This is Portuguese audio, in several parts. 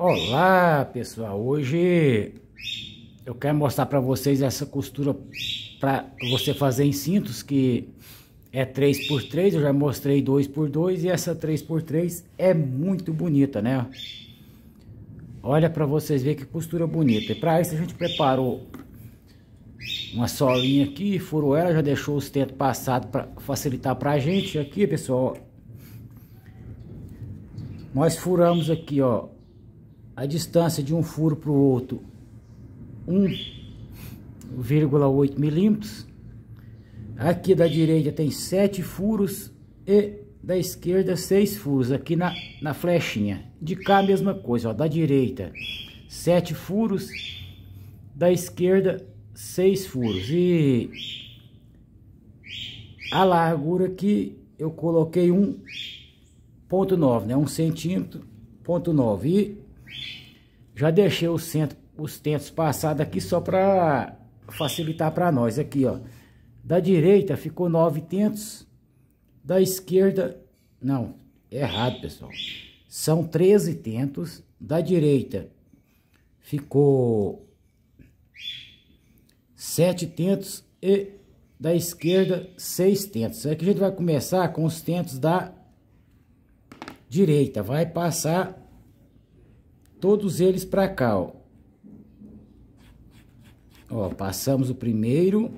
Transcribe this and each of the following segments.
Olá pessoal, hoje eu quero mostrar para vocês essa costura para você fazer em cintos que é 3x3, eu já mostrei 2x2 e essa 3x3 é muito bonita né Olha para vocês verem que costura bonita. E para isso a gente preparou uma solinha aqui, furou ela, já deixou os tetos passados para facilitar para a gente. Aqui, pessoal, nós furamos aqui, ó, a distância de um furo para o outro 1,8 milímetros. Aqui da direita tem 7 furos e da esquerda 6 furos aqui na, na flechinha. De cá a mesma coisa, ó, da direita 7 furos, da esquerda 6 furos. E a largura aqui eu coloquei 1.9, né? 1 centímetro, ponto 9. E já deixei os, centro, os tentos passados aqui só para facilitar para nós. Aqui, ó. Da direita ficou nove tentos. Da esquerda... Não, errado, pessoal. São 13 tentos. Da direita ficou sete tentos e da esquerda seis tentos. Aqui a gente vai começar com os tentos da direita. Vai passar todos eles para cá, ó. Ó, passamos o primeiro.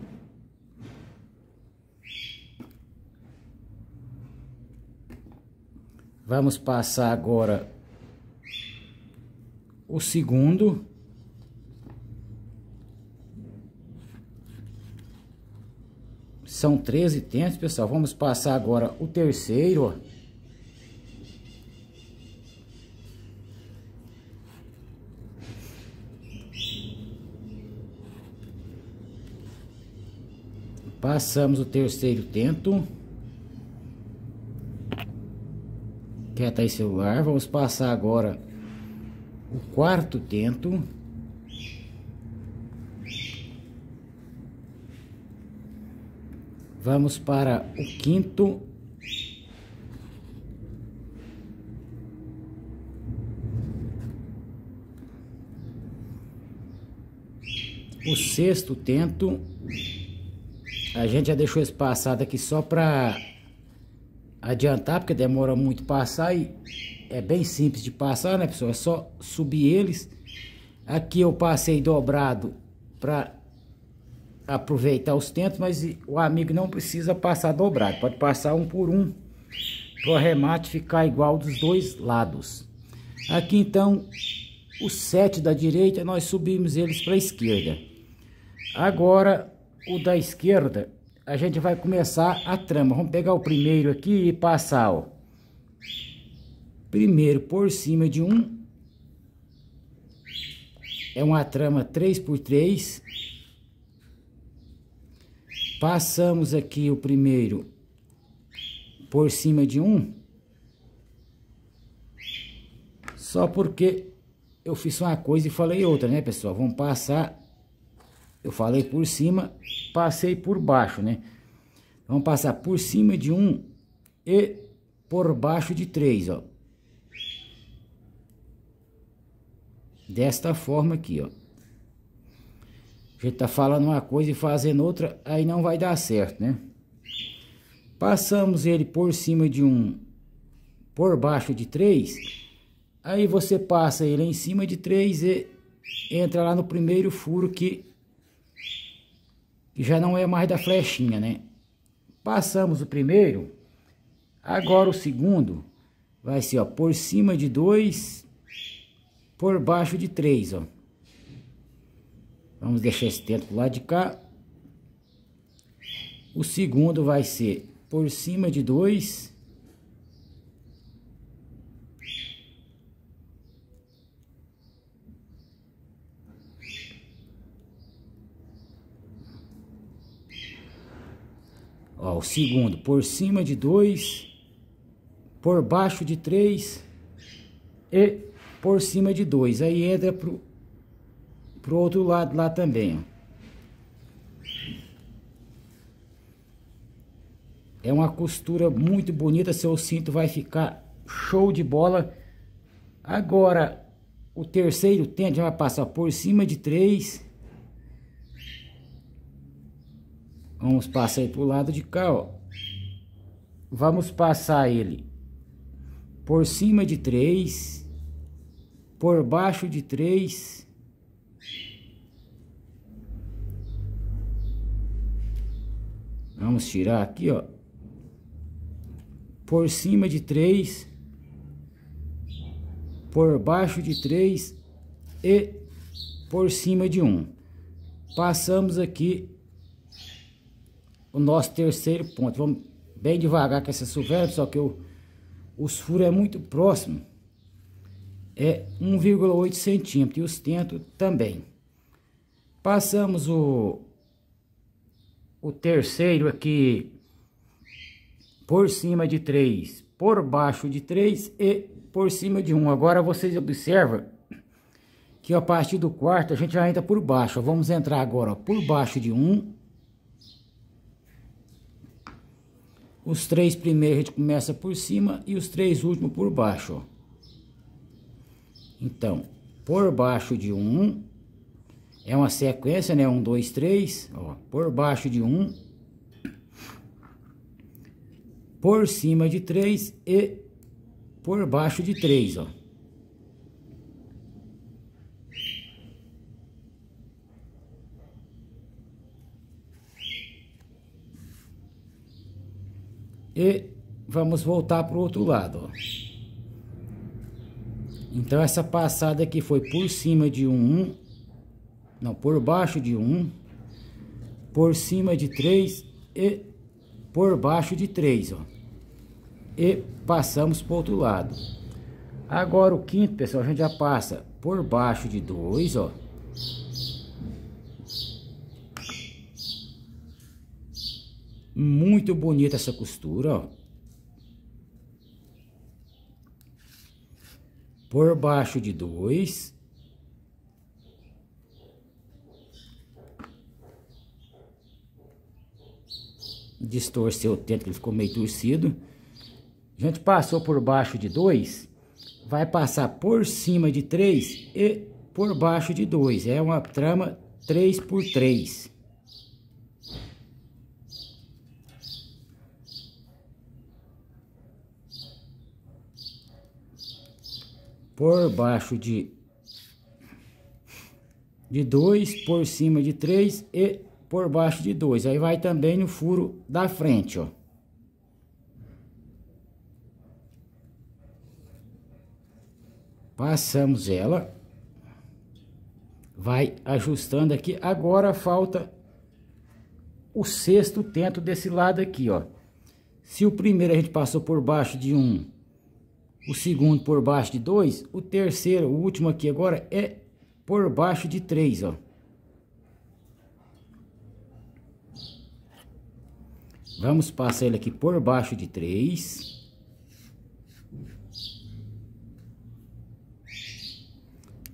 Vamos passar agora o segundo. São 13 tentos, pessoal. Vamos passar agora o terceiro, ó. Passamos o terceiro tento. Quieta tá aí celular. Vamos passar agora o quarto tento. Vamos para o quinto. O sexto tento. A gente já deixou esse passado aqui só para adiantar, porque demora muito passar e é bem simples de passar, né, pessoal? É só subir eles. Aqui eu passei dobrado para aproveitar os tentos, mas o amigo não precisa passar dobrado, pode passar um por um para o arremate ficar igual dos dois lados. Aqui então, o 7 da direita, nós subimos eles para a esquerda. Agora, o da esquerda, a gente vai começar a trama. Vamos pegar o primeiro aqui e passar, ó. Primeiro por cima de um. É uma trama 3x3. Passamos aqui o primeiro por cima de um. Só porque eu fiz uma coisa e falei outra, né, pessoal? Vamos passar eu falei por cima, passei por baixo, né? Vamos passar por cima de um e por baixo de três, ó. Desta forma aqui, ó. A gente tá falando uma coisa e fazendo outra, aí não vai dar certo, né? Passamos ele por cima de um, por baixo de três, aí você passa ele em cima de três e entra lá no primeiro furo que que já não é mais da flechinha, né? Passamos o primeiro, agora o segundo vai ser, ó, por cima de dois, por baixo de três, ó. Vamos deixar esse dentro pro lado de cá. O segundo vai ser por cima de dois, Ó, o segundo, por cima de dois, por baixo de três e por cima de dois. Aí entra pro, pro outro lado lá também, ó. É uma costura muito bonita, seu cinto vai ficar show de bola. Agora, o terceiro tente vai passar por cima de três Vamos passar ele o lado de cá, ó. Vamos passar ele por cima de 3, por baixo de 3. Vamos tirar aqui, ó. Por cima de 3, por baixo de 3 e por cima de 1. Um. Passamos aqui o nosso terceiro ponto. Vamos bem devagar com essa sovelha, só que o, os furos é muito próximo. É 1,8 centímetros e os tentos também. Passamos o, o terceiro aqui por cima de 3, por baixo de 3 e por cima de 1. Um. Agora vocês observam que a partir do quarto a gente já entra por baixo. Vamos entrar agora por baixo de 1. Um, Os três primeiros a gente começa por cima e os três últimos por baixo. Então, por baixo de um, é uma sequência, né? Um, dois, três, ó, por baixo de um, por cima de três e por baixo de três, ó. E vamos voltar para o outro lado, Então, essa passada aqui foi por cima de um não, por baixo de um, por cima de três e por baixo de três ó. E passamos para o outro lado. Agora, o quinto, pessoal, a gente já passa por baixo de dois ó. Muito bonita essa costura, ó. Por baixo de dois. Distorceu o teto, ele ficou meio torcido. A gente passou por baixo de dois, vai passar por cima de três e por baixo de dois. É uma trama três por três. por baixo de de 2, por cima de 3 e por baixo de 2. Aí vai também no furo da frente, ó. Passamos ela. Vai ajustando aqui. Agora falta o sexto tento desse lado aqui, ó. Se o primeiro a gente passou por baixo de um o segundo por baixo de 2, o terceiro, o último aqui agora, é por baixo de 3, ó. Vamos passar ele aqui por baixo de 3.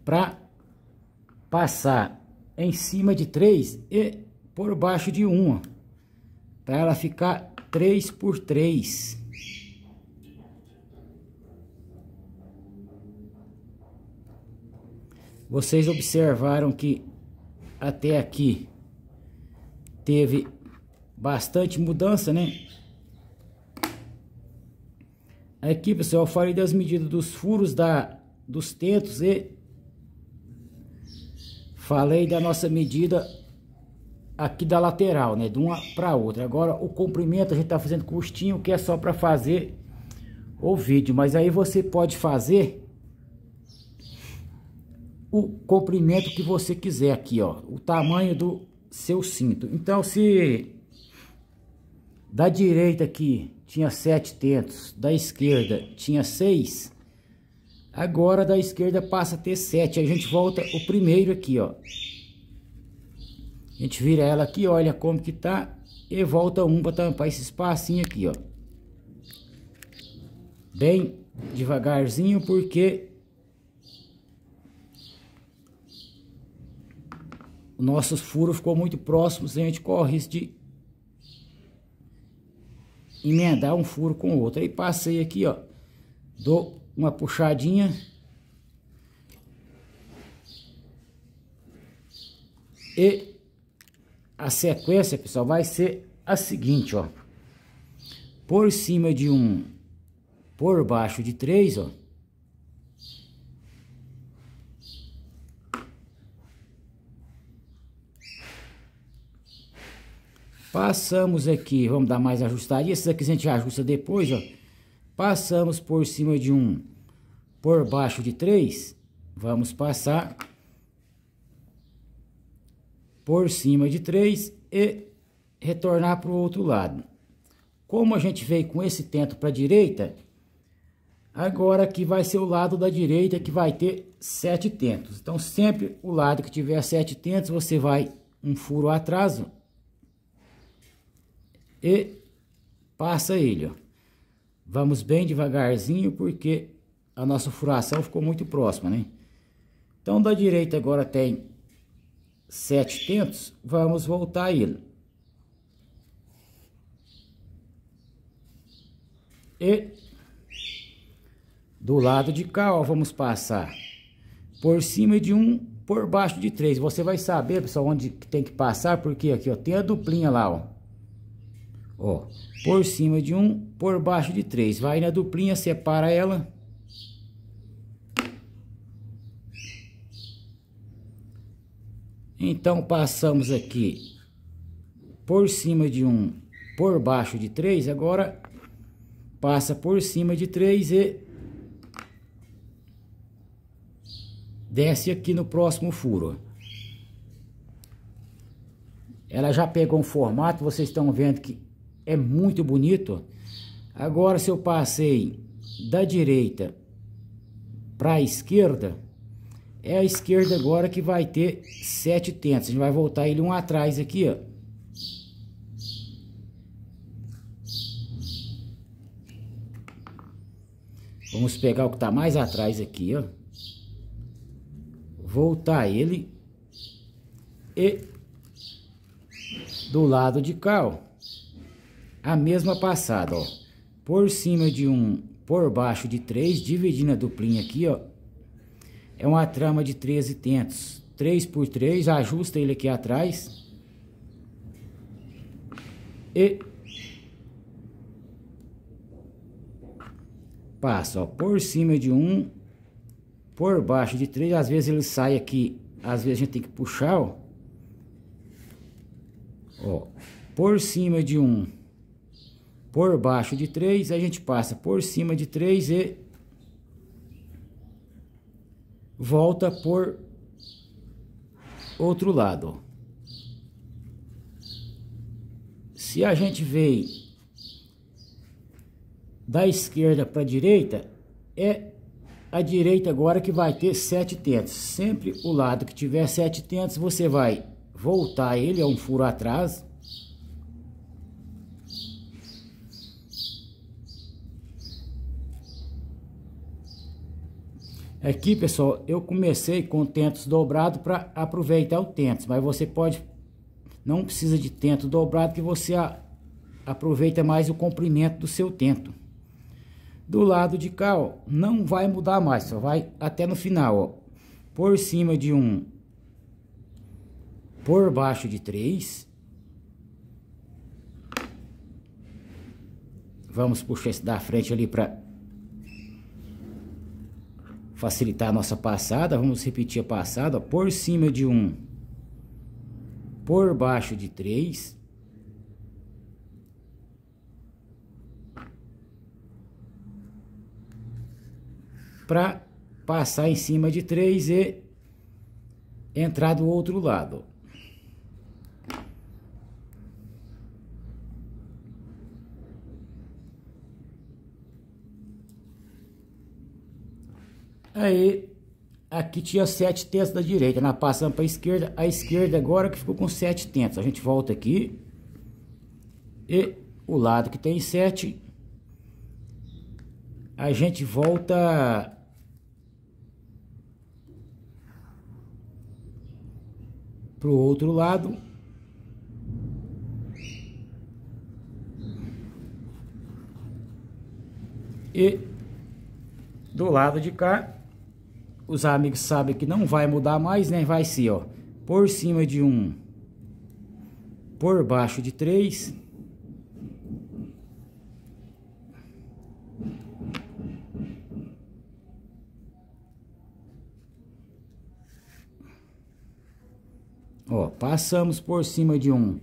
Para passar em cima de 3 e por baixo de 1, um, para ela ficar 3 por 3. Vocês observaram que até aqui teve bastante mudança, né? Aqui, pessoal, eu falei das medidas dos furos da, dos tentos e falei da nossa medida aqui da lateral, né? De uma para outra. Agora, o comprimento a gente tá fazendo curtinho, que é só para fazer o vídeo. Mas aí você pode fazer o comprimento que você quiser aqui, ó, o tamanho do seu cinto. Então, se da direita aqui tinha sete tentos, da esquerda tinha seis, agora da esquerda passa a ter sete. A gente volta o primeiro aqui, ó. A gente vira ela aqui, olha como que tá e volta um para tampar esse espacinho aqui, ó. Bem devagarzinho porque o nosso furo ficou muito próximo, a gente corre risco de emendar um furo com o outro. Aí passei aqui, ó, dou uma puxadinha. E a sequência, pessoal, vai ser a seguinte, ó. Por cima de um, por baixo de três, ó. Passamos aqui, vamos dar mais ajustaria. Esses aqui a gente ajusta depois, ó. Passamos por cima de um, por baixo de três. Vamos passar por cima de três e retornar para o outro lado. Como a gente veio com esse tento para a direita, agora aqui vai ser o lado da direita que vai ter sete tentos. Então, sempre o lado que tiver sete tentos, você vai um furo atrás, e passa ele, ó. Vamos bem devagarzinho porque a nossa furação ficou muito próxima, né? Então, da direita agora tem sete tentos, vamos voltar ele. E do lado de cá, ó, vamos passar por cima de um, por baixo de três. Você vai saber, pessoal, onde tem que passar, porque aqui, ó, tem a duplinha lá, ó. Ó, por cima de um, por baixo de três. Vai na duplinha, separa ela. Então, passamos aqui por cima de um, por baixo de três. Agora, passa por cima de três e desce aqui no próximo furo. Ela já pegou um formato, vocês estão vendo que é muito bonito. Agora, se eu passei da direita para a esquerda, é a esquerda agora que vai ter sete tentos. A gente vai voltar ele um atrás aqui, ó. Vamos pegar o que está mais atrás aqui, ó. Voltar ele. E do lado de cá, ó a mesma passada, ó. Por cima de um, por baixo de três, dividindo a duplinha aqui, ó. É uma trama de 13 tentos. 3 por 3, ajusta ele aqui atrás. E passa, ó, por cima de um, por baixo de três, às vezes ele sai aqui, às vezes a gente tem que puxar, ó. Ó, por cima de um, por baixo de 3, a gente passa por cima de 3 e volta por outro lado. Se a gente veio da esquerda para a direita, é a direita agora que vai ter sete tentos. Sempre o lado que tiver sete tentos, você vai voltar ele, é um furo atrás, Aqui, pessoal, eu comecei com tentos dobrados para aproveitar o tento, mas você pode, não precisa de tento dobrado que você a, aproveita mais o comprimento do seu tento. Do lado de cá, ó, não vai mudar mais, só vai até no final, ó. Por cima de um, por baixo de três. Vamos puxar esse da frente ali para facilitar a nossa passada, vamos repetir a passada, por cima de 1, um, por baixo de 3, para passar em cima de 3 e entrar do outro lado. Aí, aqui tinha sete tentos da direita. na passamos para a esquerda. A esquerda agora que ficou com sete tentos. A gente volta aqui. E o lado que tem sete. A gente volta... Para o outro lado. E do lado de cá os amigos sabem que não vai mudar mais, né? Vai ser, ó, por cima de um, por baixo de três. Ó, passamos por cima de um,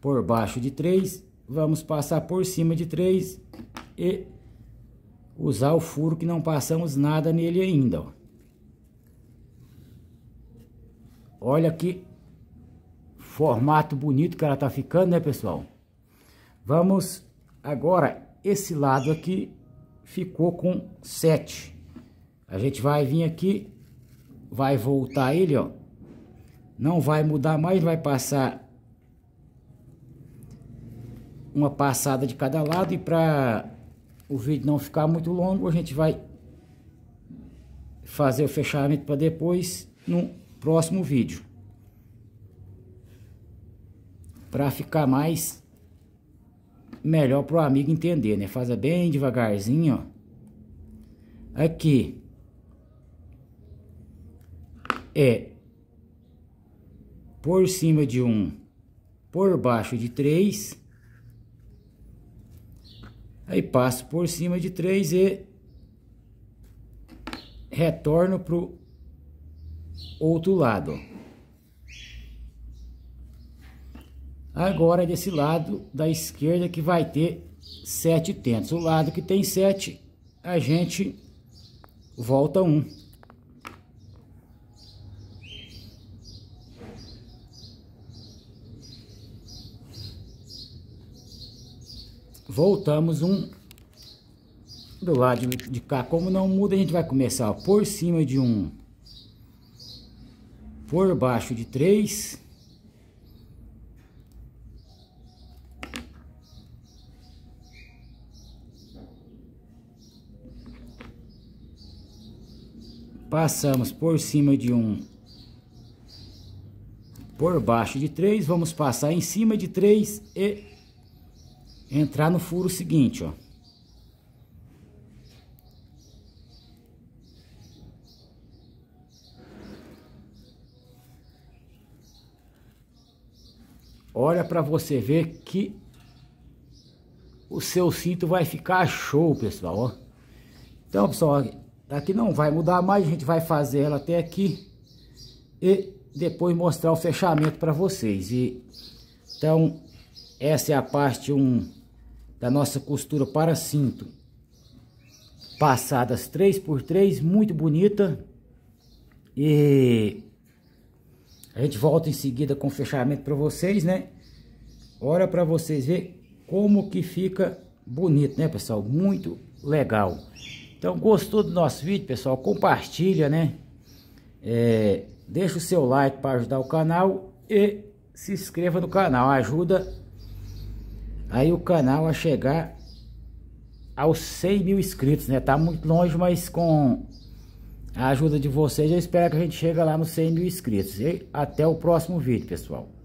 por baixo de três. Vamos passar por cima de três e usar o furo que não passamos nada nele ainda, ó. Olha que formato bonito que ela tá ficando, né, pessoal? Vamos agora, esse lado aqui ficou com 7. A gente vai vir aqui, vai voltar ele, ó. Não vai mudar mais, vai passar uma passada de cada lado e para o vídeo não ficar muito longo, a gente vai fazer o fechamento para depois não próximo vídeo. Para ficar mais melhor para o amigo entender, né? faz bem devagarzinho, ó. Aqui é por cima de um, por baixo de três. Aí passo por cima de três e retorno pro outro lado. Agora desse lado da esquerda que vai ter sete tentos. O lado que tem sete, a gente volta um. Voltamos um do lado de cá. Como não muda, a gente vai começar por cima de um por baixo de 3 passamos por cima de um por baixo de 3 vamos passar em cima de 3 e entrar no furo seguinte ó Olha para você ver que o seu cinto vai ficar show, pessoal, ó. Então, pessoal, aqui não vai mudar mais, a gente vai fazer ela até aqui e depois mostrar o fechamento para vocês. E então essa é a parte 1 da nossa costura para cinto. Passadas 3 por 3, muito bonita. E a gente volta em seguida com o fechamento para vocês, né? Olha para vocês ver como que fica bonito, né, pessoal? Muito legal. Então, gostou do nosso vídeo, pessoal? Compartilha, né? É, deixa o seu like para ajudar o canal e se inscreva no canal. Ajuda aí o canal a chegar aos 100 mil inscritos, né? Tá muito longe, mas com a ajuda de vocês. Eu espero que a gente chegue lá nos 100 mil inscritos. E até o próximo vídeo, pessoal.